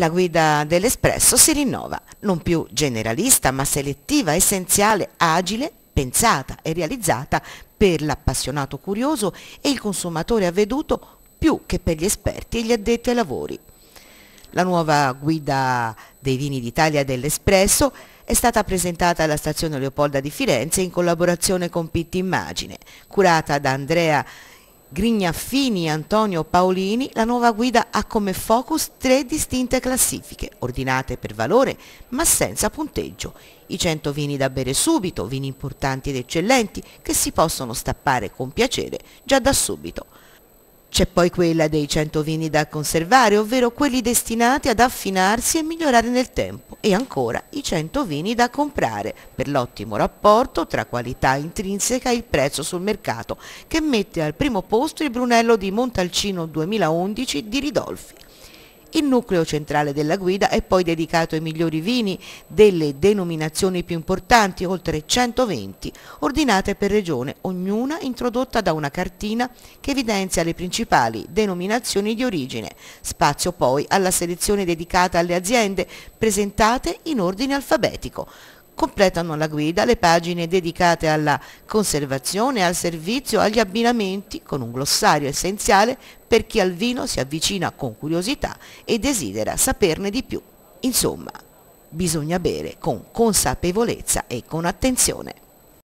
La guida dell'Espresso si rinnova, non più generalista ma selettiva, essenziale, agile, pensata e realizzata per l'appassionato curioso e il consumatore avveduto più che per gli esperti e gli addetti ai lavori. La nuova guida dei vini d'Italia dell'Espresso è stata presentata alla stazione Leopolda di Firenze in collaborazione con Pitti Immagine, curata da Andrea Grignaffini Antonio Paolini, la nuova guida ha come focus tre distinte classifiche, ordinate per valore ma senza punteggio. I 100 vini da bere subito, vini importanti ed eccellenti che si possono stappare con piacere già da subito. C'è poi quella dei 100 vini da conservare, ovvero quelli destinati ad affinarsi e migliorare nel tempo, e ancora i 100 vini da comprare, per l'ottimo rapporto tra qualità intrinseca e il prezzo sul mercato, che mette al primo posto il Brunello di Montalcino 2011 di Ridolfi. Il nucleo centrale della guida è poi dedicato ai migliori vini delle denominazioni più importanti, oltre 120, ordinate per regione, ognuna introdotta da una cartina che evidenzia le principali denominazioni di origine. Spazio poi alla selezione dedicata alle aziende presentate in ordine alfabetico completano la guida le pagine dedicate alla conservazione, al servizio, agli abbinamenti, con un glossario essenziale per chi al vino si avvicina con curiosità e desidera saperne di più. Insomma, bisogna bere con consapevolezza e con attenzione.